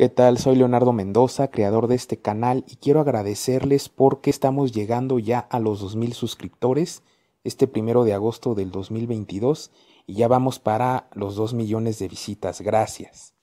¿Qué tal? Soy Leonardo Mendoza, creador de este canal y quiero agradecerles porque estamos llegando ya a los 2.000 suscriptores este primero de agosto del 2022 y ya vamos para los 2 millones de visitas. Gracias.